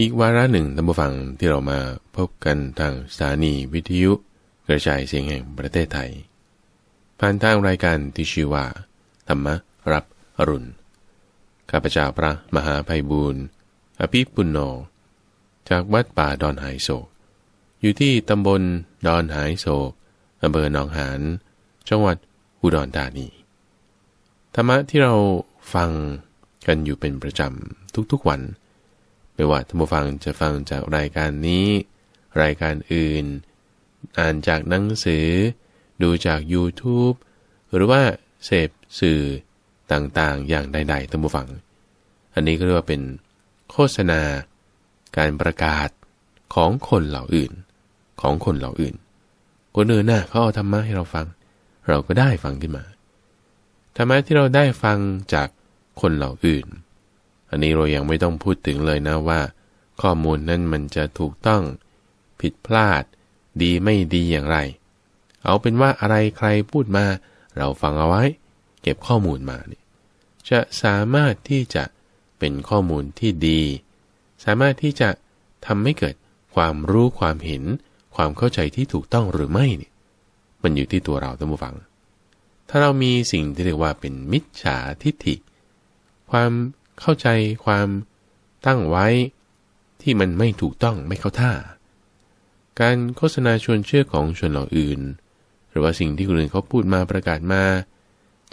อีกวาระหนึ่งท่านผู้ฟัง ที่เรามาพบกันทางสถานีวิทยุกระจายเสียงแห่งประเทศไทย ผ่านทางรายการที่ชื่อว่า ธรรมรับอรุณข้าพเจ้าพระมหาภัยบูรณ์อภิปุณโญจากวัดป่าดอนหายโศก อยู่ที่ตำบลดอนหายโศกอำเภอหนองหานจังหวัดอุดรธานี ธรรมะที่เราฟังกันอยู่เป็นประจำทุกๆวันไม่ว่าท่านผู้ฟังจะฟังจากรายการนี้ รายการอื่น อ่านจากหนังสือ ดูจาก YouTube หรือว่า เสพสื่อต่างๆอย่างใดๆท่านผู้ฟัง อันนี้ก็เรียกว่าเป็นโฆษณา การประกาศของคนเหล่าอื่น ของคนเหล่าอื่นคนอื่นน่ะเขาเอาธรรมะให้เราฟัง เราก็ได้ฟังขึ้นมาธรรมะที่เราได้ฟังจากคนเหล่าอื่นอันนี้เรายังไม่ต้องพูดถึงเลยนะว่า ข้อมูลนั้นมันจะถูกต้องผิดพลาด ดีไม่ดีอย่างไร เอาเป็นว่าอะไรใครพูดมา เราฟังเอาไว้ เก็บข้อมูลมาเนี่ยจะสามารถที่จะเป็นข้อมูลที่ดี สามารถที่จะทำให้เกิดความรู้ความเห็น ความเข้าใจที่ถูกต้องหรือไม่เนี่ย มันอยู่ที่ตัวเราท่านผู้ฟัง ถ้าเรามีสิ่งที่เรียกว่าเป็นมิจฉาทิฏฐิ ความเข้าใจความตั้งไว้ที่มันไม่ถูกต้องไม่เข้าท่า การโฆษณาชวนเชื่อของชนเหล่าอื่น หรือว่าสิ่งที่คนอื่นเขาพูดมาประกาศมา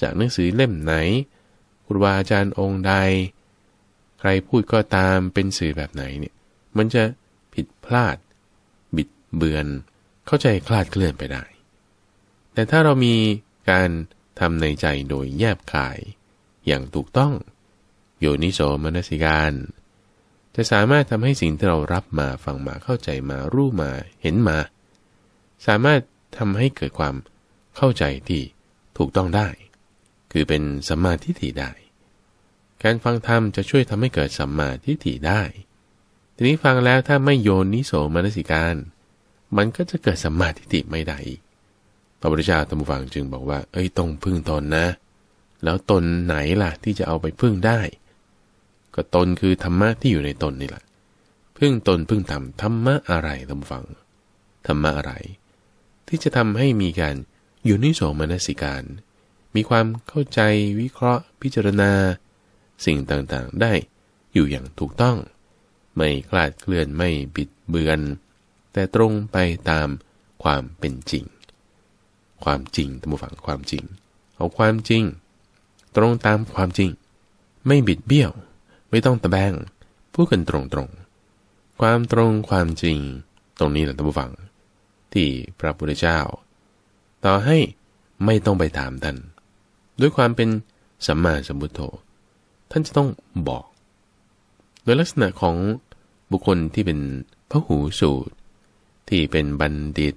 จากหนังสือ เล่มไหนครูบาอาจารย์องค์ใด ใครพูดก็ตามเป็นสื่อแบบไหนเนี่ย มันจะผิดพลาด บิดเบือน เข้าใจคลาดเคลื่อนไปได้ แต่ถ้าเรามีการทำในใจโดยแยบขายอย่างถูกต้องโยนิโสมนสิการ จะสามารถทำให้สิ่งที่เรารับมาฟังมาเข้าใจมารู้มาเห็นมา สามารถทำให้เกิดความเข้าใจที่ถูกต้องได้ คือเป็นสัมมาทิฏฐิได้ การฟังธรรม จะช่วยทำให้เกิดสัมมาทิฏฐิได้ ทีนี้ฟังแล้วถ้าไม่โยนนิโสมนสิการ มันก็จะเกิดสัมมาทิฏฐิไม่ได้อีกพระพุทธเจ้าตำฟังจึงบอกว่า เอ้ยต้องพึ่งตนนะ แล้วตนไหนล่ะที่จะเอาไปพึ่งได้็ตนคือธรรมะที่อยู่ในตนนี่แหละ พึ่งตนพึ่งธรรมธรรมะอะไรทำฟัง ธรรมะอะไร ที่จะทำให้มีการอยู่นิโสมนสิการ มีความเข้าใจวิเคราะห์พิจารณา สิ่งต่างๆได้อยู่อย่างถูกต้อง ไม่คลาดเคลื่อนไม่บิดเบือน แต่ตรงไปตามความเป็นจริง ความจริงทั้งฟังความจริงเอาความจริง ตรงตามความจริง ไม่บิดเบี้ยวไม่ต้องตะแบง พูดกันตรงๆ ความตรงความจริงตรงนี้แหละท่านผู้ฟัง ที่พระพุทธเจ้าต่อให้ไม่ต้องไปถามท่าน ด้วยความเป็นสัมมาสัมพุทโธท่านจะต้องบอก โดยลักษณะของบุคคลที่เป็นพระหูสูตร ที่เป็นบัณฑิต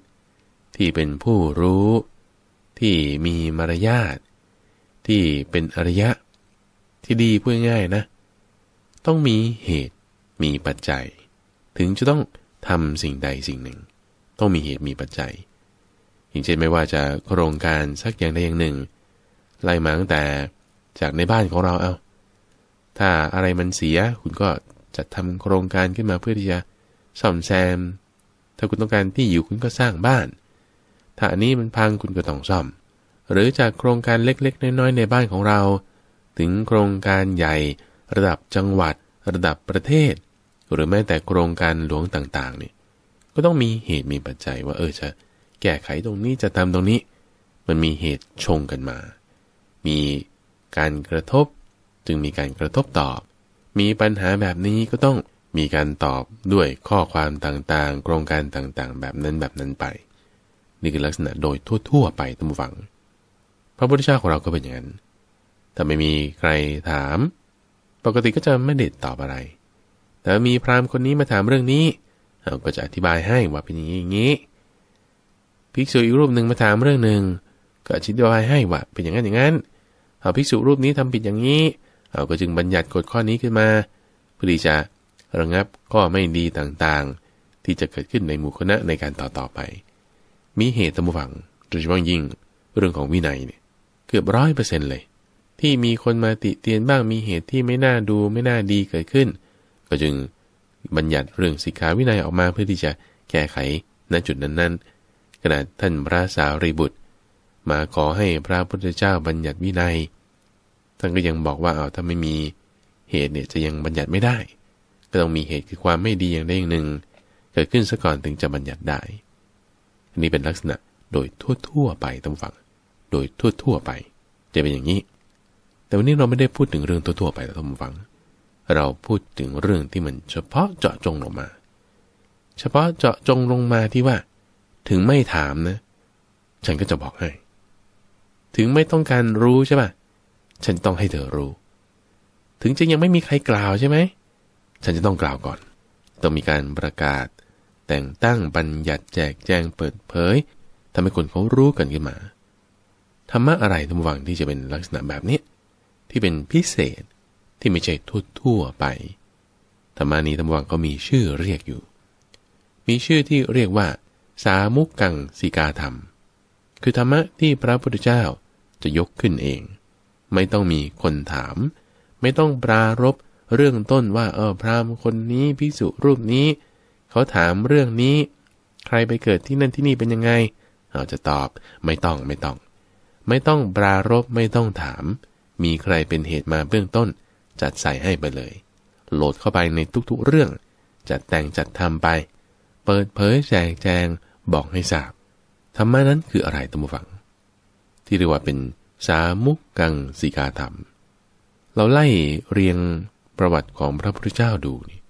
ที่เป็นผู้รู้ ที่มีมารยาท ที่เป็นอริยะ ที่ดีพูดง่ายนะต้องมีเหตุมีปัจจัย ถึงจะต้องทำสิ่งใดสิ่งหนึ่ง ต้องมีเหตุมีปัจจัยอย่างเช่นไม่ว่าจะโครงการสักอย่างใดอย่างหนึ่ง ไล่มาตั้งแต่จากในบ้านของเราเอาถ้าอะไรมันเสียคุณก็จัดทำโครงการขึ้นมาเพื่อที่จะ ซ่อมแซม ถ้าคุณต้องการที่อยู่คุณก็สร้างบ้านถ้าอันนี้มันพังคุณก็ต้องซ่อม หรือจากโครงการเล็ก ๆน้อยๆในบ้านของเรา ถึงโครงการใหญ่ระดับจังหวัดระดับประเทศ หรือแม้แต่โครงการหลวงต่างๆนี่ ก็ต้องมีเหตุมีปัจจัยว่า เออจะแก้ไขตรงนี้จะทำตรงนี้ มันมีเหตุชงกันมา มีการกระทบจึงมีการกระทบตอบ มีปัญหาแบบนี้ก็ต้องมีการตอบด้วยข้อความต่างๆ โครงการต่างๆ แบบนั้นแบบนั้นไปนี่คือลักษณะโดยทั่ว ๆ ไปตั้งฝังพระพุทธเจ้าของเราก็เป็นอย่างนั้นถ้าไม่มีใครถามปกติก็จะไม่เด็ดตอบอะไร แต่มีพราหมณ์คนนี้มาถามเรื่องนี้เราก็จะอธิบายให้ว่าเป็นอย่างนี้อย่างนี้ภิกษุอีกรูปหนึ่งมาถามเรื่องหนึ่งก็อธิบายให้ว่าเป็นอย่างนั้นอย่างนั้น เอาภิกษุรูปนี้ทำผิดอย่างนี้เราก็จึงบัญญัติกฎข้อนี้ขึ้นมา เพื่อที่จะระงับข้อไม่ดีต่างๆ ที่จะเกิดขึ้นในหมู่คณะในการต่อๆไป มีเหตุตมุฝังโดยเฉพาะยิ่ง เรื่องของวินัยเนี่ยเกือบร้อยเปอร์เซ็นต์เลยที่มีคนมาติเตียนบ้างมีเหตุที่ไม่น่าดูไม่น่าดีเกิดขึ้น ก็จึงบัญญัติเรื่องสิกขาวินัยออกมาเพื่อที่จะแก้ไขณจุดนั้น ๆ ขณะท่านพระสารีบุตร มาขอให้พระพุทธเจ้าบัญญัติวินัยท่านก็ยังบอกว่าเอาถ้าไม่มีเหตุเนี่ยจะยังบัญญัติไม่ได้ก็ต้องมีเหตุคือความไม่ดีอย่างใดอย่างหนึ่ง เกิดขึ้นซะก่อนถึงจะบัญญัติได้ อันนี้เป็นลักษณะโดยทั่วๆไปตั้งฝังโดยทั่วๆไป จะเป็นอย่างนี้แต่วันนี้เราไม่ได้พูดถึงเรื่องทั่วๆไปท่านผู้ฟัง เราพูดถึงเรื่องที่มันเฉพาะเจาะจงลงมา เฉพาะเจาะจงลงมาที่ว่า ถึงไม่ถามนะ ฉันก็จะบอกให้ ถึงไม่ต้องการรู้ใช่ป่ะฉันต้องให้เธอรู้ ถึงจะยังไม่มีใครกล่าวใช่ไหมฉันจะต้องกล่าวก่อน ต้องมีการประกาศ แต่งตั้งบัญญัติแจกแจงเปิดเผยทำให้คนเขารู้กันขึ้นมาธรรมะอะไรทุกวังที่จะเป็นลักษณะแบบนี้ที่เป็นพิเศษที่ไม่ใช่ทั่วทั่วไป ธรรมานีธรรมวัง ก็มีชื่อเรียกอยู่ มีชื่อที่เรียกว่า สามุกกังสิกาธรรม คือธรรมะที่พระพุทธเจ้าจะยกขึ้นเอง ไม่ต้องมีคนถาม ไม่ต้องปรารบเรื่องต้นว่าเออพราหมณ์คนนี้พิสุรูปนี้ เขาถามเรื่องนี้ ใครไปเกิดที่นั่นที่นี่เป็นยังไงเราจะตอบไม่ต้องไม่ต้อง ไม่ต้องปรารบไม่ต้องถามมีใครเป็นเหตุมาเบื้องต้นจัดใส่ให้ไปเลยโหลดเข้าไปในทุกๆเรื่องจัดแต่งจัดทำไป เปิดเผยแจกแจงบอกให้ทราบธรรมะนั้นคืออะไรตัมฝัง ที่เรียกว่าเป็นสามุกกังสิกาธรรม เราไล่เรียงประวัติของพระพุทธเจ้าดูนี่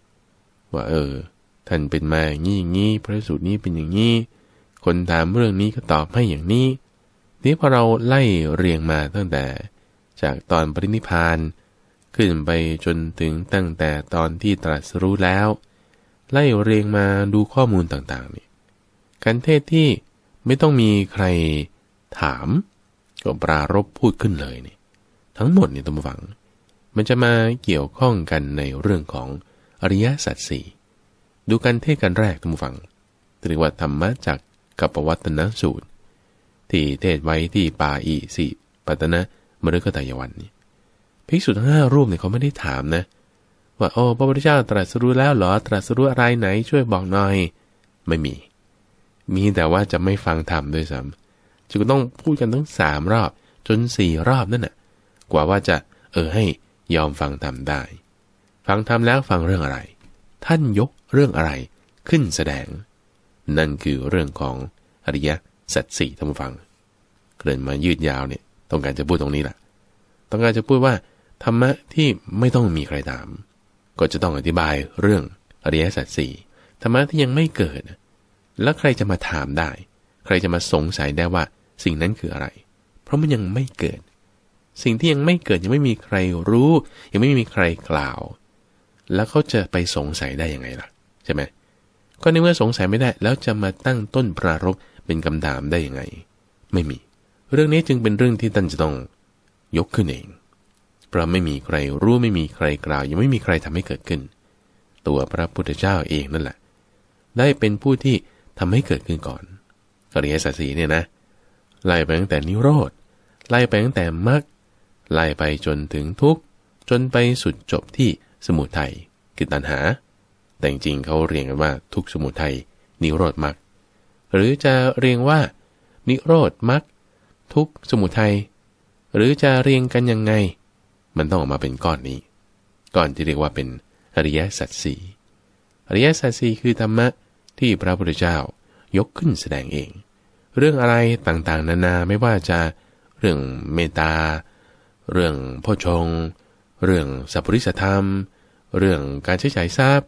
ว่าเออ ท่านเป็นมาอย่างนี้อย่างนี้พระสูตรนี้เป็นอย่างนี้ คนถามเรื่องนี้ก็ตอบให้อย่างนี้นี่พอเราไล่เรียงมาตั้งแต่จากตอนปรินิพานขึ้นไปจนถึงตั้งแต่ตอนที่ตรัสรู้แล้ว ไล่เรียงมาดูข้อมูลต่างๆนี่การเทศที่ไม่ต้องมีใครถามก็ปรารบพูดขึ้นเลยนี่ทั้งหมดนี่ตั้มหวังมันจะมาเกี่ยวข้องกันในเรื่องของอริยสัจสี่ดูการเทศกันแรกตั้มหวังเรียกว่าธรรมะจากกัปวัตนสูตร ที่เทศไว้ที่ป่าอีสิปัตนะมฤคตายวันนี่ภิกษุทั้งห้ารูปเนี่ยเขาไม่ได้ถามนะ ว่าโอ้พระพุทธเจ้าตรัสรู้แล้วเหรอตรัสรู้อะไรไหน ช่วยบอกหน่อย ไม่มี มีแต่ว่าจะไม่ฟังธรรมด้วยซ้ำจึงต้องพูดกันทั้งสามรอบ จนสี่รอบนั่นน่ะกว่าว่าจะเออให้ยอมฟังธรรมได้ ฟังธรรมแล้วฟังเรื่องอะไร ท่านยกเรื่องอะไรขึ้นแสดง นั่นคือเรื่องของอริยสัจสี่ท่านฟังเกินมายืดยาวเนี่ยต้องการจะพูดตรงนี้แหละต้องการจะพูดว่า ธรรมะที่ไม่ต้องมีใครถาม ก็จะต้องอธิบายเรื่องอริยสัจสี่ธรรมะที่ยังไม่เกิดแล้วใครจะมาถามได้ ใครจะมาสงสัยได้ว่า สิ่งนั้นคืออะไร เพราะมันยังไม่เกิด สิ่งที่ยังไม่เกิด ยังไม่มีใครรู้ ยังไม่มีใครกล่าว แล้วเขาจะไปสงสัยได้ยังไงล่ะใช่ไหมก็ในเมื่อสงสัยไม่ได้แล้วจะมาตั้งต้นปรารกเป็นคำถามได้ยังไง ไม่มีเรื่องนี้จึงเป็นเรื่องที่ท่านจะต้องยกขึ้นเอง เพราะไม่มีใครรู้ไม่มีใครกล่าว ยังไม่มีใครทำให้เกิดขึ้น ตัวพระพุทธเจ้าเองนั่นแหละ ได้เป็นผู้ที่ทำให้เกิดขึ้นก่อน กริยสัจสีเนี่ยนะไล่ไปตั้งแต่นิโรธไล่ไปตั้งแต่มรรคไล่ไปจนถึงทุกข์จนไปสุดจบที่สมุทัยคือตัณหา แต่จริงเขาเรียงกันว่า ทุกสมุทัยนิโรธมรรคหรือจะเรียงว่านิโรธมรรคทุกสมุทัยหรือจะเรียงกันยังไงมันต้องออกมาเป็นก้อนนี้ก้อนที่เรียกว่าเป็นอริยสัจสี่อริยสัจสี่คือธรรมะที่พระพุทธเจ้ายกขึ้นแสดงเอง เรื่องอะไรต่างๆ นานาไม่ว่าจะเรื่องเมตตาเรื่องพ่อชง เรื่องสัพพุริสธรรม เรื่องการใช้จ่ายทราบ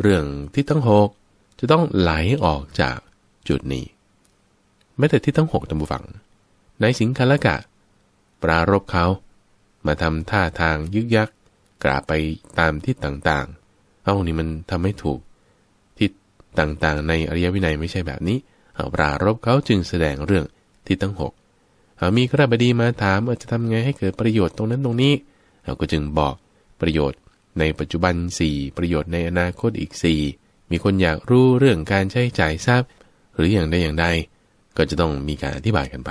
เรื่องที่ตั้งหกจะต้องไหลออกจากจุดนี้ แม้แต่ที่ตั้งหกตมบุฝังนายสิงคละกะปรารบเขามาทำท่าทางยึกยักกราบไปตามทิศต่างๆ เอ้านี่มันทำไม่ถูกทิศต่างๆในอริยวินัยไม่ใช่แบบนี้เอาปรารบเขาจึงแสดงเรื่องทิศทั้งหกเอามีข้าบดีมาถามว่าจะทำไงให้เกิดประโยชน์ตรงนั้นตรงนี้ เราก็จึงบอกประโยชน์ในปัจจุบัน 4 ประโยชน์ในอนาคตอีก 4 มีคนอยากรู้เรื่องการใช้จ่ายทรัพย์หรืออย่างใดอย่างใดก็จะต้องมีการอธิบายกันไป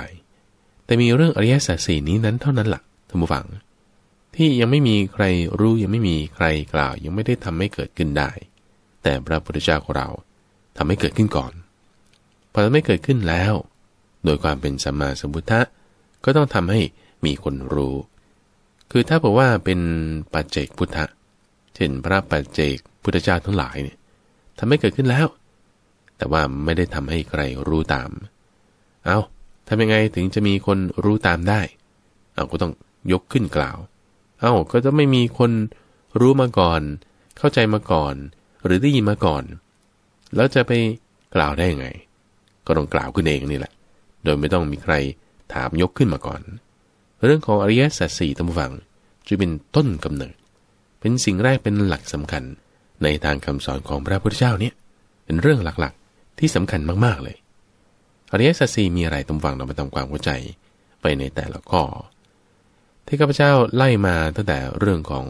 แต่มีเรื่องอริยสัจสี่นี้นั้นเท่านั้นหละท่านผู้ฟัง ที่ยังไม่มีใครรู้ยังไม่มีใครกล่าวยังไม่ได้ทำให้เกิดขึ้นได้ แต่พระพุทธเจ้าของเราทำให้เกิดขึ้นก่อน พอทำให้เกิดขึ้นแล้ว โดยความเป็นสัมมาสัมพุทธะก็ต้องทำให้มีคนรู้ คือถ้าบอกว่าเป็นปัจเจกพุทธะ เช่นพระปัจเจกพุทธเจ้าทั้งหลายเนี่ยทำให้เกิดขึ้นแล้ว แต่ว่าไม่ได้ทำให้ใครรู้ตาม เอาทำยังไงถึงจะมีคนรู้ตามได้เอาก็ต้องยกขึ้นกล่าว เอาก็จะไม่มีคนรู้มาก่อน เข้าใจมาก่อนหรือได้ยินมาก่อนแล้วจะไปกล่าวได้ยังไง ก็ต้องกล่าวขึ้นเองนี่แหละ โดยไม่ต้องมีใครถามยกขึ้นมาก่อน เรื่องของอริยสัจสี่ตั้งฟังจึงเป็นต้นกำเนิด เป็นสิ่งแรกเป็นหลักสำคัญในทางคำสอนของพระพุทธเจ้าเนี่ยเป็นเรื่องหลักๆ ที่สำคัญมากๆเลยอริยสัจสีมีอะไรตรงฝั่งเราไปทำความเข้าใจไปในแต่ละข้อ ที่ข้าพเจ้าไล่มาตั้งแต่เรื่องของ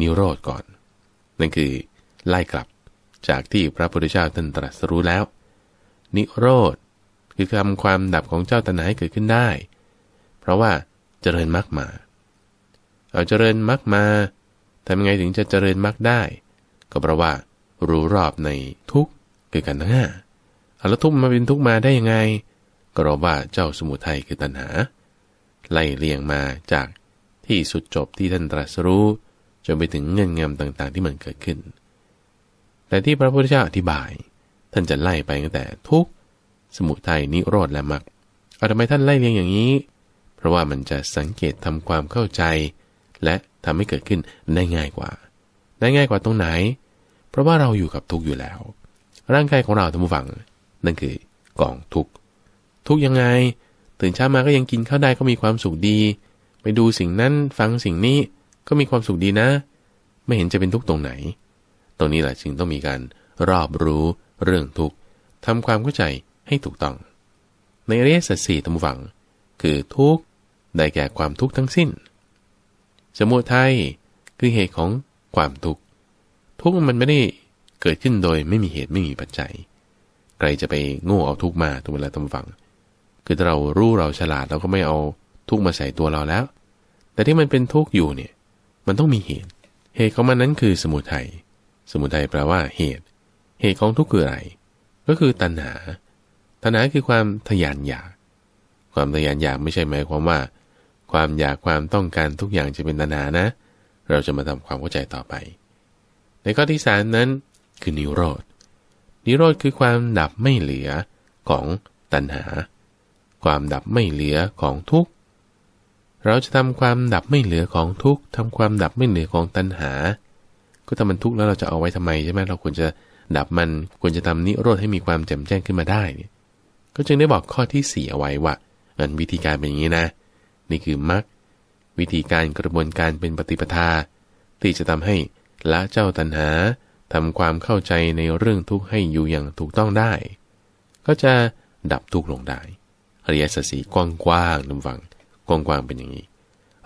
นิโรธก่อนนั่นคือ ไล่กลับจากที่พระพุทธเจ้าท่านตรัสรู้แล้ว นิโรธคือคำความดับของเจ้าตนหาให้เกิดขึ้นได้ เพราะว่าเจริญมรรคมาเอาเจริญมรรคมาทำยังไงถึงจะเจริญมรรคได้ ก็เพราะว่า รู้รอบในทุกคือกันทั้งห้าแล้วทุกข์มาเป็นทุกข์มาได้ยังไงก็เราว่าเจ้าสมุทัยคือตัณหา ไล่เลียงมาจากที่สุดจบที่ท่านตรัสรู้ จนไปถึงเงื่อนงำต่างๆ ที่มันเกิดขึ้น แต่ที่พระพุทธเจ้าอธิบาย ท่านจะไล่ไปตั้งแต่ทุกสมุทัยนิโรธและมรรคเอาทำไมท่านไล่เลียงอย่างนี้ เพราะว่ามันจะสังเกตทำความเข้าใจ และทำให้เกิดขึ้นได้ง่ายกว่าได้ง่ายกว่าตรงไหน เพราะว่าเราอยู่กับทุกอยู่แล้ว ร่างกายของเราทั้งฝั่ังนั่นคือกองทุกทุกยังไง ตื่นเช้ามาก็ยังกินข้าวได้ก็มีความสุขดีไปดูสิ่งนั้นฟังสิ่งนี้ก็มีความสุขดีนะ ไม่เห็นจะเป็นทุกตรงไหนตรงนี้แหละจึงต้องมีการรอบรู้เรื่องทุกข์ทำความเข้าใจให้ถูกต้อง ในเรียสัจสี่ตำฝังคือทุกข์ได้แก่ความทุกข์ทั้งสิ้น สมุทัยคือเหตุของความทุกข์ทุกข์มันไม่ได้เกิดขึ้นโดยไม่มีเหตุไม่มีปัจจัยครจะไปโง่เอาทุกมาทุกเวลาทำฝัง คือถ้าเรารู้เราฉลาดเราก็ไม่เอาทุกมาใส่ตัวเราแล้ว แต่ที่มันเป็นทุกอยู่เนี่ยมันต้องมีเหตุเหตุของมันนั้นคือสมุทยัยสมุทัยแปลว่าเหตุ เหตุของทุกข์คืออะไรก็คือตัณหาตัณหาคือความทยานอยากความทยานอยากไม่ใช่หมายความว่า ความอยากความต้องการทุกอย่างจะเป็นตัณหานะ เราจะมาทำความเข้าใจต่อไป ในข้อที่สามนั้นคือนิโรธนิโรธคือความดับไม่เหลือของตัณหา ความดับไม่เหลือของทุกข์เราจะทำความดับไม่เหลือของทุกข์ทำความดับไม่เหลือของตัณหา ก็ทำมันทุกข์แล้วเราจะเอาไว้ทำไมใช่ไหมเราควรจะดับมันควรจะทำนิโรธให้มีความแจ่มแจ้งขึ้นมาได้ก็จึงได้บอกข้อที่สี่เอาไว้ว่ามันวิธีการเป็นอย่างนี้นะ นี่คือมรรควิธีการกระบวนการเป็นปฏิปทา ที่จะทำให้ละเจ้าตัณหาทำความเข้าใจในเรื่องทุกข์ให้อยู่อย่างถูกต้องได้ ก็จะดับทุกข์ลงได้อริยสัจสีกว้างๆนั่ฟังกว้างๆเป็นอย่างนี้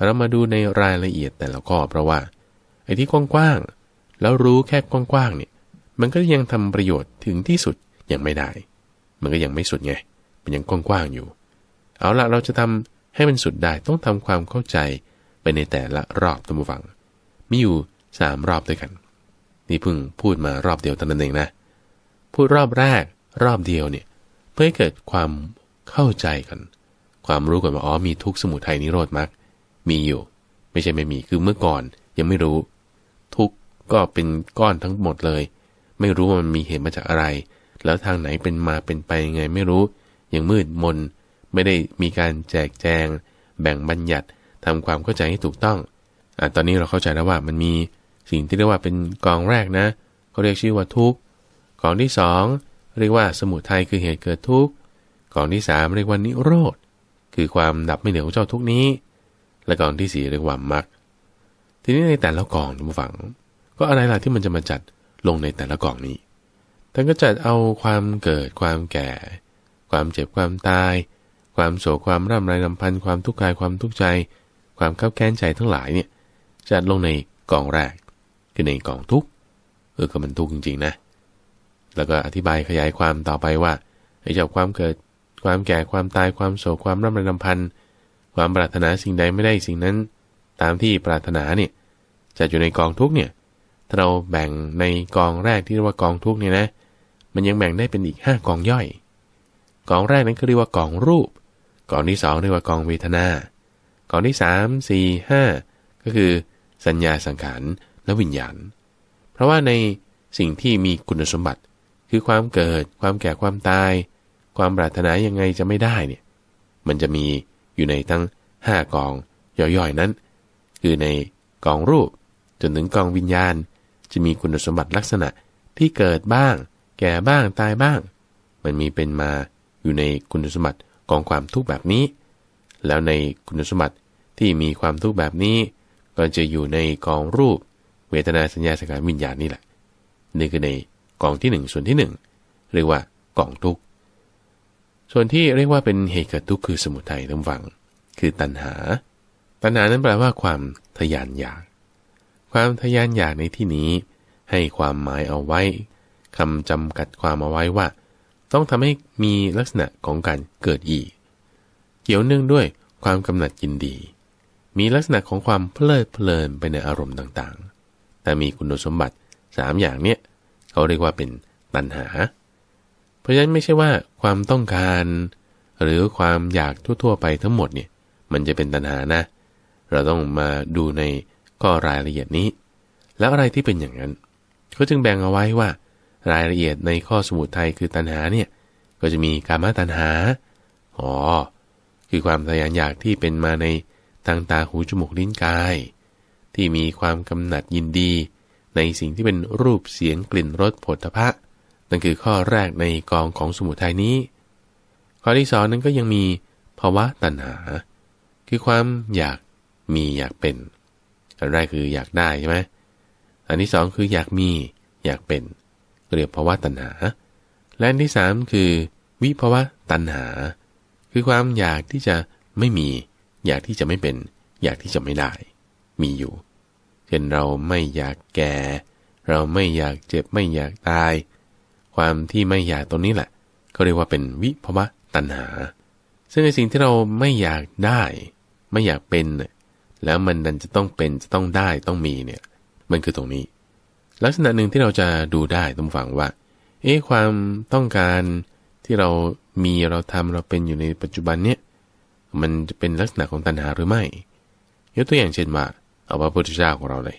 เรามาดูในรายละเอียดแต่ละข้อเพราะว่า ไอ้ที่กว้างๆแล้วรู้แค่กว้างๆเนี่ย มันก็ยังทำประโยชน์ถึงที่สุด ยังไม่ได้ มันก็ยังไม่สุดไงมันยังกว้างๆอยู่ เอาละเราจะทำให้มันสุดได้ต้องทำความเข้าใจไปในแต่ละรอบตัมฟัง มีอยู่สามรอบด้วยกันนี่เพิ่งพูดมารอบเดียวตอนนั้นเองนะพูดรอบแรกรอบเดียวเนี่ยเพื่อให้เกิดความเข้าใจกัน ความรู้ก่อนว่าอ๋อมีทุกสมุทัยนิโรธมรรคมีอยู่ ไม่ใช่ไม่มีคือเมื่อก่อนยังไม่รู้ ทุกก็เป็นก้อนทั้งหมดเลย ไม่รู้ว่ามันมีเหตุมาจากอะไร แล้วทางไหนเป็นมาเป็นไปยังไงไม่รู้ ยังมืดมน ไม่ได้มีการแจกแจง แบ่งบัญญัติทำความเข้าใจให้ถูกต้องอ่ะตอนนี้เราเข้าใจแล้วว่ามันมีสิ่งที่เรียกว่าเป็นกองแรกนะเขาเรียกชื่อว่าทุกข์กองที่สองเรียกว่าสมุทัยคือเหตุเกิดทุกข์กองที่สามเรียกว่านิโรธ คือความดับไม่เหลือของเจ้าทุกนี้ และกองที่สี่เรียกว่ามรรคทีนี้ในแต่ละกองทุกฝัง ก็อะไรล่ะที่มันจะมาจัดลงในแต่ละกองนี้ท่านก็จัดเอาความเกิดความแก่ ความเจ็บความตาย ความโศกความร่ำไรลำพันธ์ความทุกข์กายความทุกข์ใจ ความขับแค้นใจทั้งหลายเนี่ยจัดลงในกองแรกคือในกองทุกเออก็มันทุกจริงๆนะ แล้วก็อธิบายขยายความต่อไปว่าไอ้เจ้าความเกิด ความแก่ ความตาย ความโศก ความร่ำไรำพันความปรารถนาสิ่งใดไม่ได้สิ่งนั้น ตามที่ปรารถนาเนี่ยจะอยู่ในกองทุกเนี่ย ถ้าเราแบ่งในกองแรกที่เรียกว่ากองทุกเนี่ยนะ มันยังแบ่งได้เป็นอีก 5 กองย่อย กองแรกนั้นก็เรียกว่ากองรูป กองที่2เรียกว่ากองเวทนา กองที่3 4 5ก็คือสัญญาสังขารและวิญญาณ เพราะว่าในสิ่งที่มีคุณสมบัติคือความเกิด ความแก่ ความตาย ความปรารถนายังไงจะไม่ได้เนี่ย มันจะมีอยู่ในทั้ง5กองย่อยๆนั้น คือในกองรูปจนถึงกองวิญญาณจะมีคุณสมบัติลักษณะที่เกิดบ้าง แก่บ้างตายบ้าง มันมีเป็นมาอยู่ในคุณสมบัติกองความทุกข์แบบนี้ แล้วในคุณสมบัติที่มีความทุกข์แบบนี้ก็จะอยู่ในกองรูปเวทนาสัญญาสังขารวิญญาณนี่แหละ นี่คือในกองที่1ส่วนที่1เรียกว่ากองทุกข์ ส่วนที่เรียกว่าเป็นเหตุเกิดทุกข์คือสมุทัยทั้งฝังคือตัณหา ตัณหา นั้นแปลว่า ความทยานอยาก ความทยานอยากในที่นี้ ให้ความหมายเอาไว้ คำจำกัดความเอาไว้ว่า ต้องทำให้มีลักษณะของการเกิดอีก เกี่ยวเนื่องด้วยความกำหนัดยินดี มีลักษณะของความเพลิดเพลินไปในอารมณ์ต่างแต่มีคุณสมบัติ 3 อย่างเนี้ยเขาเรียกว่าเป็นตัณหา เพราะฉะนั้นไม่ใช่ว่าความต้องการหรือความอยากทั่ว ๆ ไปทั้งหมดเนี่ยมันจะเป็นตัณหานะ เราต้องมาดูในข้อรายละเอียดนี้ แล้วอะไรที่เป็นอย่างนั้น เขาจึงแบ่งเอาไว้ว่า รายละเอียดในข้อสมุดไทยคือตัณหาเนี่ยก็จะมีกามตัณหาอ๋อคือความทยานอยากที่เป็นมาในทางตาหูจมูกลิ้นกายที่มีความกำหนัดยินดีในสิ่งที่เป็นรูปเสียงกลิ่นรสผลทพะนั่นคือข้อแรกในกองของสมุทัยนี้ ข้อที่สองนั้นก็ยังมีภาวะตัณหา คือความอยากมีอยากเป็นอันแรกคืออยากได้ใช่ไหมอันที่สองคืออยากมีอยากเป็นเรียกภาวะตัณหาและอันที่สามคือ วิภาวะตัณหา คือความอยากที่จะไม่มี อยากที่จะไม่เป็น อยากที่จะไม่ได้ มีอยู่เช่นเราไม่อยากแก่ เราไม่อยากเจ็บไม่อยากตาย ความที่ไม่อยากตรงนี้แหละก็เรียกว่าเป็นวิภวะตัณหา ซึ่งในสิ่งที่เราไม่อยากได้ ไม่อยากเป็น แล้วมันดันจะต้องเป็นจะต้องได้ต้องมีเนี่ยมันคือตรงนี้ ลักษณะหนึ่งที่เราจะดูได้ต้องฟังว่า เอ๊ความต้องการที่เรา มีเราทำเราเป็นอยู่ในปัจจุบันเนี่ยมันจะเป็นลักษณะของตัณหาหรือไม่ยกตัวอย่างเช่นว่าเอาพระพุทธเจ้าของเราเลย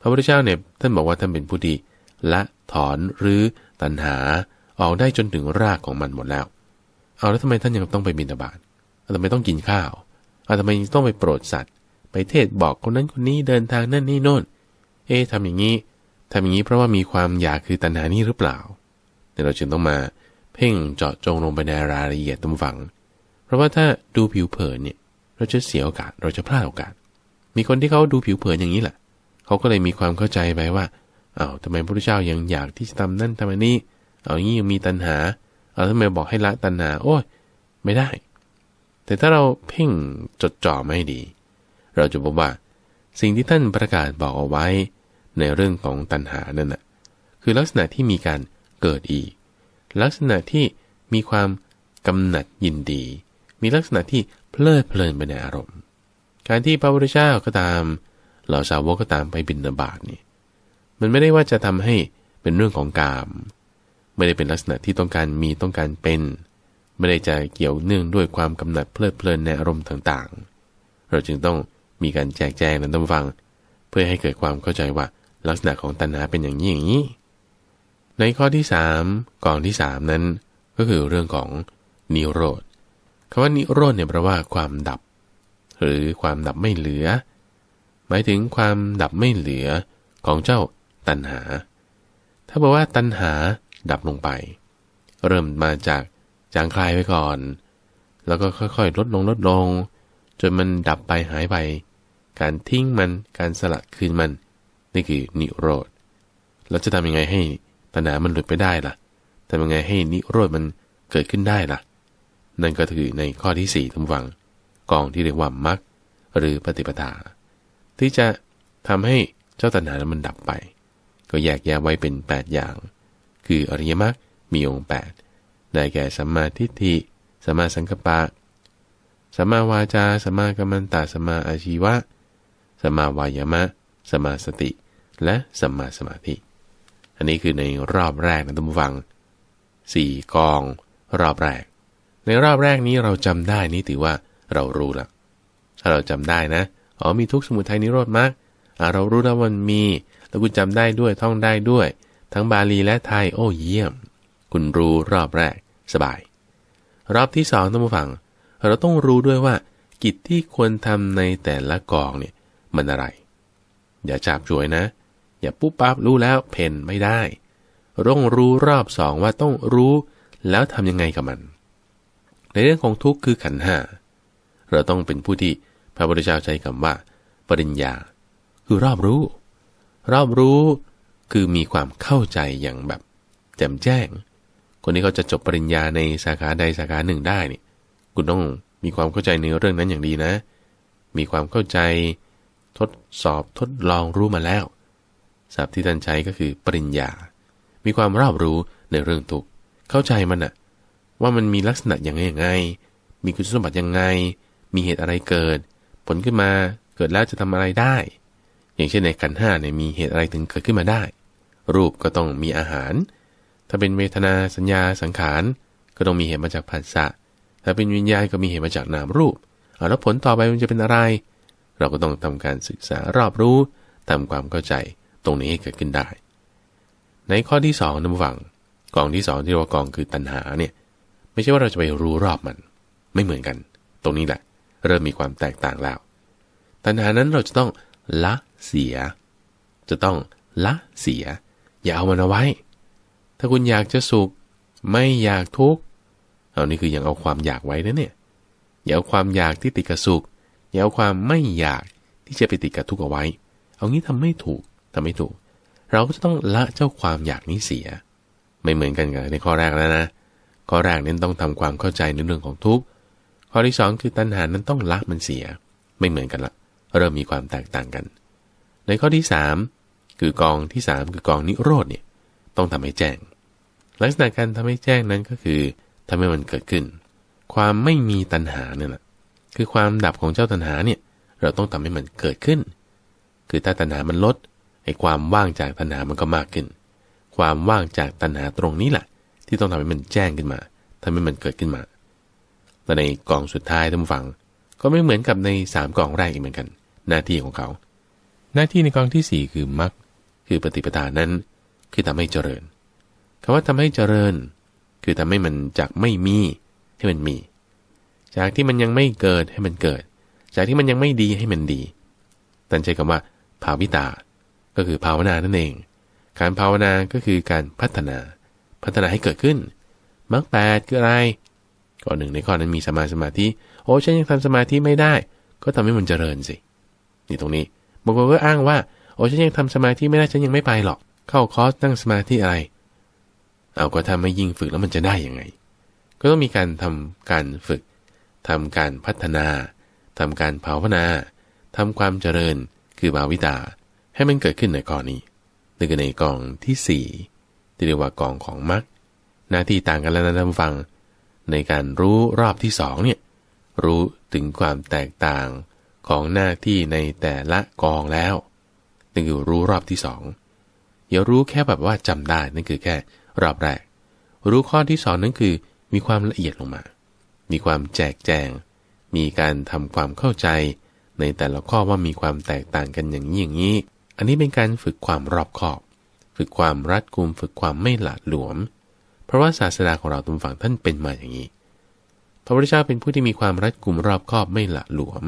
พระพุทธเจ้าเนี่ยท่านบอกว่าท่านเป็นผู้ดีละถอนหรือตัณหาออกได้จนถึงรากของมันหมดแล้ว เอาแล้วทำไมท่านยังต้องไปบินาบาตทำไมต้องกินข้าว เอาทำไมต้องไปโปรดสัตว์ ไปเทศบอกคนนั้นคนนี้เดินทางนั่นนี่โน่น เอ๊ะทำอย่างนี้ทำอย่างนี้เพราะว่ามีความอยากคือตัณหานี่หรือเปล่าเน่เราจึงต้องมาเพ่งเจาะจงลงไปในรายละเอียดตรงฝัง เพราะว่าถ้าดูผิวเผินเนี่ยเราจะเสียโอกาส เราจะพลาดโอกาสมีคนที่เขาดูผิวเผินอย่างนี้แหละเขาก็เลยมีความเข้าใจไปว่า เอา้าทำไมพระเจ้ายังอยากที่จะทำนั่นทำนี่ เอายงี้ยังมีตัณหา เอาทำไมบอกให้ละตัณหา โอ้ยไม่ได้ แต่ถ้าเราเพ่งจดจ่อไม่ดี เราจะพบว่า สิ่งที่ท่านประกาศบอกเอาไว้ในเรื่องของตัณหานั่นแหะคือลักษณะที่มีการเกิดอีก ลักษณะที่มีความกำหนัดยินดี มีลักษณะที่เพลิดเพลินไปในอารมณ์การที่พระพุทธเจ้าก็ตามเหล่าสาวกก็ตามไปบินบาตนี่ มันไม่ได้ว่าจะทำให้เป็นเรื่องของกาม ไม่ได้เป็นลักษณะที่ต้องการมีต้องการเป็น ไม่ได้จะเกี่ยวเนื่องด้วยความกำหนัดเพลิดเพลินในอารมณ์ต่างๆ เราจึงต้องมีการแจกแจงนั้นต้องฟัง เพื่อให้เกิดความเข้าใจว่าลักษณะของตัณหาเป็นอย่างนี้อย่างนี้ในข้อที่3กองที่3นั้นก็คือเรื่องของนิโรธคำว่านิโรธเนี่ยแปลว่าความดับหรือความดับไม่เหลือ หมายถึงความดับไม่เหลือของเจ้าตัณหา ถ้าบอกว่าตัณหาดับลงไป เริ่มมาจากจางคลายไว้ก่อน แล้วก็ค่อยๆ ลดลงลดลง จนมันดับไปหายไป การทิ้งมันการสละคืนมัน นี่คือนิโรธเราจะทำยังไงให้ตัณหามันหลุดไปได้ละ่ะทำยังไงให้นิโรธมันเกิดขึ้นได้ละ่ะนั่นก็คือในข้อที่4ทุ่กฝังกองที่เรียกว่ามรรคหรือปฏิปทาที่จะทำให้เจ้าตัณหานั้นมันดับไป ก็แยกแยะไว้เป็น 8 อย่าง คืออริยมรรคมีองค์8ได้แก่สัมมาทิฏฐิสัมมาสังกปะสัมมาวาจาสัมมากรรมตาสัมมาอาชีวะสัมมาวายามะสัมมาสติ และสัมมาสมาธิ อันนี้คือในรอบแรกนะท่านผู้ฟัง 4 กอง รอบแรก ในรอบแรกนี้เราจำได้นี่ถือว่าเรารู้ละถ้าเราจำได้นะ อ๋อมีทุกสมุทัยนิโรธมรรคเรารู้แล้วมันมี แล้วคุณจำได้ด้วยท่องได้ด้วย ทั้งบาลีและไทย โอ้เยี่ยม คุณรู้รอบแรกสบาย รอบที่สองท่านผู้ฟัง เราต้องรู้ด้วยว่า กิจที่ควรทำในแต่ละกองเนี่ยมันอะไร อย่าจับช่วยนะ อย่าปุ๊บปั๊บรู้แล้วเพนไม่ได้ร้องรู้รอบสองว่าต้องรู้แล้วทำยังไงกับมัน ในเรื่องของทุกข์คือขันห้าเราต้องเป็นผู้ที่พระพุทธเจ้าใช้คำว่า ปริญญา คือรอบรู้รอบรู้คือมีความเข้าใจอย่างแบบ แจ่มแจ้ง คนนี้เขาจะจบปริญญาในสาขา ใด สาขาหนึ่งได้เนี่ยคุณต้องมีความเข้าใจในเรื่องนั้นอย่างดีนะ มีความเข้าใจทดสอบทดลองรู้มาแล้วศัพท์ที่ท่านใช้ก็คือปริญญา มีความรอบรู้ในเรื่องทุกเข้าใจมันอะว่ามันมีลักษณะอย่างไงมีคุณสมบัติยังไงมีเหตุอะไรเกิด ผลขึ้นมา เกิดแล้วจะทำอะไรได้ อย่างเช่นในขันห้าเนี่ย มีเหตุอะไรถึงเกิดขึ้นมาได้ รูปก็ต้องมีอาหาร ถ้าเป็นเวทนาสัญญาสังขารก็ต้องมีเหตุมาจากผัสสะ ถ้าเป็นวิญญาณก็มีเหตุมาจากนามรูปเอาแล้วผลต่อไปมันจะเป็นอะไร เราก็ต้องทำการศึกษารอบรู้ทำความเข้าใจตรงนี้ให้เกิดขึ้นได้ ในข้อที่สองนะฝังกองที่สองที่เรียกว่ากองคือตัณหาเนี่ย ไม่ใช่ว่าเราจะไปรู้รอบมัน ไม่เหมือนกัน ตรงนี้แหละเริ่มมีความแตกต่างแล้วตัณหานั้นเราจะต้องละเสีย จะต้องละเสีย อย่าเอามันเอาไว้ ถ้าคุณอยากจะสุขไม่อยากทุกข์ เอานี่คืออยังเอาความอยากไว้นะเนี่ยอย่าเอาความอยากที่ติดกับสุขอย่าเอาความไม่อยากที่จะไปติดกับทุกข์เอาไว้ เอางี้ทำไม่ถูกทำไม่ถูก เราก็จะต้องละเจ้าความอยากนี้เสีย ไม่เหมือนกันกับในข้อแรกแล้วนะ ข้อแรกเน้นต้องทำความเข้าใจในเรื่องของทุกข์ข้อที่สองคือตัณหานั้นต้องละมันเสีย ไม่เหมือนกันละเริ่มมีความแตกต่างกัน ในข้อที่สามคือกองที่สามคือกองนิโรธเนี่ยต้องทำให้แจ้ง ลักษณะการทำให้แจ้งนั้นก็คือ ทำให้มันเกิดขึ้น ความไม่มีตัณหาเนี่ยแหละคือความดับของเจ้าตัณหาเนี่ย เราต้องทำให้มันเกิดขึ้น คือถ้าตัณหามันลดไอ้ความว่างจากตัณหามันก็มากขึ้น ความว่างจากตัณหาตรงนี้แหละที่ต้องทำให้มันแจ้งขึ้นมา ทำให้มันเกิดขึ้นมาและในกล่องสุดท้ายท่านฟังก็ไม่เหมือนกับใน3กล่องแรกอีกเหมือนกันหน้าที่ของเขา หน้าที่ในกล่องที่4คือมรรคคือปฏิปทานั้นคือทำให้เจริญ คำว่าทำให้เจริญ คือทำให้มันจากไม่มีให้มันมี จากที่มันยังไม่เกิดให้มันเกิด จากที่มันยังไม่ดีให้มันดีตันใช้คำว่าภาวิตา ก็คือภาวนานั่นเอง การภาวนาก็คือการพัฒนา พัฒนาให้เกิดขึ้นมรรคแปดคืออะไรข้อหนึ่งในข้อนั้นมีสมาสมาธิ โอ้ฉันยังทำสมาธิไม่ได้ ก็ทำให้มันเจริญสิ นี่ตรงนี้บางคนก็อ้างว่า โอ้ฉันยังทำสมาธิไม่ได้ ฉันยังไม่ไปหรอก เข้าคอร์สนั่งสมาธิอะไร เอาก็ทำไม่ยิ่งฝึกแล้วมันจะได้ยังไง ก็ต้องมีการทำการฝึก ทำการพัฒนา ทำการภาวนา ทำความเจริญ คือบาวิตา ให้มันเกิดขึ้นในกอนีนี่คือในกองที่4ที่เรียกว่ากองของมรรค หน้าที่ต่างกันแล้วนะท่านฟังในการรู้รอบที่สองเนี่ยรู้ถึงความแตกต่างของหน้าที่ในแต่ละกองแล้วนั่นคือรู้รอบที่สองอย่ารู้แค่แบบว่าจำได้นั่นคือแค่ รอบแรกรู้ข้อที่สองนั่นคือ มีความละเอียดลงมา มีความแจกแจง มีการทำความเข้าใจ ในแต่ละข้อว่ามีความแตกต่างกันอย่างนี้อย่างนี้ อันนี้เป็นการฝึกความรอบคอบ ฝึกความรัดกุม ฝึกความไม่หลาดหลวมเพราะว่าศาสดาของเราตุมฝั่งท่านเป็นมาอย่างนี้ พระพุทธเจ้าเป็นผู้ที่มีความรัดกุมรอบคอบไม่หละหลวม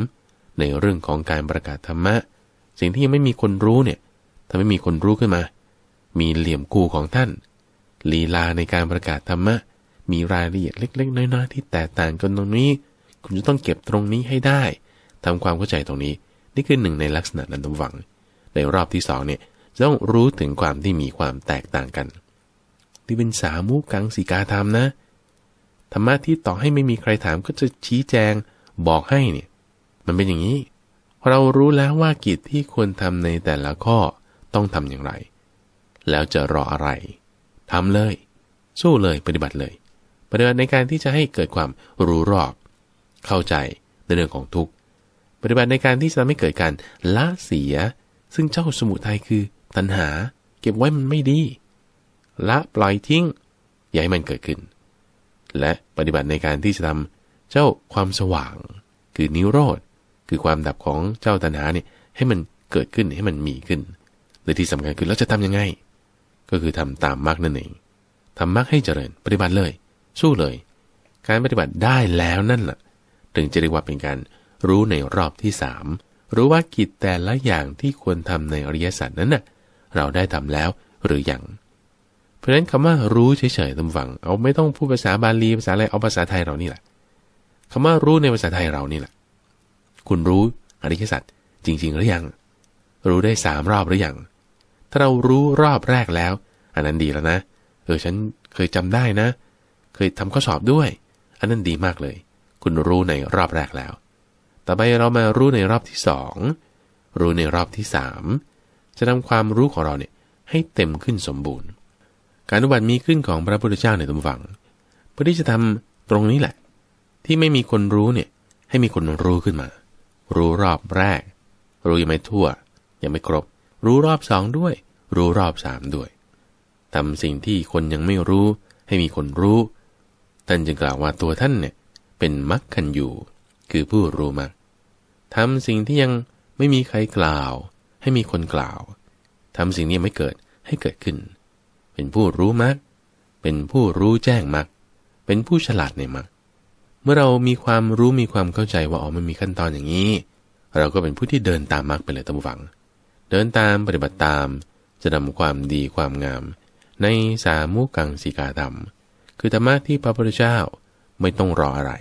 ในเรื่องของการประกาศธรรมะ สิ่งที่ยังไม่มีคนรู้เนี่ยทำให้มีคนรู้ขึ้นมา มีเหลี่ยมกูของท่าน ลีลาในการประกาศธรรมะ มีรายละเอียดเล็กๆ น้อยๆที่แตกต่างกันตรงนี้ คุณจะต้องเก็บตรงนี้ให้ได้ ทำความเข้าใจตรงนี้ นี่คือหนึ่งในลักษณะนั้นตุมฝัง ในรอบที่สองเนี่ยต้องรู้ถึงความที่มีความแตกต่างกันที่เป็นสามูกังสีกาธรรมนะ ธรรมะที่ต่อให้ไม่มีใครถามก็จะชี้แจง บอกให้เนี่ย มันเป็นอย่างนี้ เรารู้แล้วว่ากิจที่ควรทำในแต่ละข้อต้องทำอย่างไร แล้วจะรออะไร ทำเลย สู้เลย ปฏิบัติเลย ปฏิบัติในการที่จะให้เกิดความรู้รอบ เข้าใจในเรื่องของทุกข์ปฏิบัติในการที่จะทำให้เกิดการละเสีย ซึ่งเจ้าสมุทัยคือตัณหาเก็บไว้มันไม่ดีละปล่อยทิ้งอย่าให้มันเกิดขึ้น และปฏิบัติในการที่จะทำเจ้าความสว่าง คือนิโรธ คือความดับของเจ้าตัณหาเนี่ยให้มันเกิดขึ้นให้มันมีขึ้นและที่สำคัญคือเราจะทํำยังไง ก็คือทำตามมรรคนั่นเองทำมรรคให้เจริญปฏิบัติเลย สู้เลย การปฏิบัติได้แล้วนั่นแหละถึงจะเรียกว่าเป็นการรู้ในรอบที่สามรู้ว่ากิจแต่ละอย่างที่ควรทำในอริยสัจนั้นนะ่ะ เราได้ทำแล้วหรืออยังราะฉะนั้นคำว่ารู้เฉยๆตำฝัง เอาไม่ต้องพูดภาษาบาลีภาษาอะไรเอาภาษาไทยเรานี่แหละ คำว่ารู้ในภาษาไทยเรานี่แหละ คุณรู้อริยสัจจริงๆหรือยัง รู้ได้สามรอบหรือยังถ้าเรารู้รอบแรกแล้ว อันนั้นดีแล้วนะเออฉันเคยจำได้นะ เคยทำข้อสอบด้วย อันนั้นดีมากเลย คุณรู้ในรอบแรกแล้วต่อไปเรามารู้ในรอบที่สองรู้ในรอบที่สามจะทำความรู้ของเราเนี่ยให้เต็มขึ้นสมบูรณ์การอุบัติมีขึ้นของพระพุทธเจ้าในตำฝังเพื่อที่จะทำตรงนี้แหละ ที่ไม่มีคนรู้เนี่ย ให้มีคนรู้ขึ้นมา รู้รอบแรก รู้ยังไม่ทั่ว ยังไม่ครบ รู้รอบสองด้วย รู้รอบสามด้วยทำสิ่งที่คนยังไม่รู้ ให้มีคนรู้ท่านจึงกล่าวว่าตัวท่านเนี่ยเป็นมักคันอยู่คือผู้รู้มากทำสิ่งที่ยังไม่มีใครกล่าว ให้มีคนกล่าวทำสิ่งนี้ไม่เกิดให้เกิดขึ้นเป็นผู้รู้มรรคเป็นผู้รู้แจ้งมรรคเป็นผู้ฉลาดในมรรคเมื่อเรามีความรู้มีความเข้าใจว่าอ๋อมันมีขั้นตอนอย่างนี้ เราก็เป็นผู้ที่เดินตามมรรคไปเลยตั้งวัง เดินตามปฏิบัติตามจะนำความดีความงาม ในสามุกังสีกา ธรรมคือธรรมะที่พระพุทธเจ้าไม่ต้องรออะไร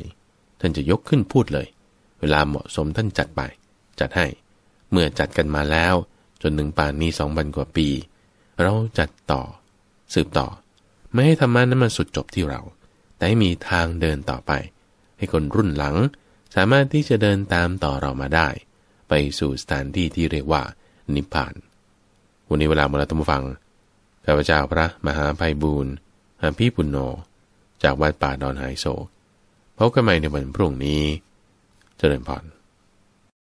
ท่านจะยกขึ้นพูดเลย เวลาเหมาะสมท่านจัดไปจัดให้เมื่อจัดกันมาแล้วจนหนึ่งป่านนี้สองบันกว่าปี เราจัดต่อสืบต่อ ไม่ให้ธรรมะนั้นมันสุดจบที่เรา แต่ให้มีทางเดินต่อไป ให้คนรุ่นหลังสามารถที่จะเดินตามต่อเรามาได้ ไปสู่สถานที่ที่เรียกว่า นิพพานวันนี้เวลาหมดแล้วท่านผู้ฟังข้าพเจ้าพระมหาภัยบูรณ์หาพี่ปุณโญจากวัดป่าดอนไฮโศกพบกันใหม่ในวันพรุ่งนี้เจริญพร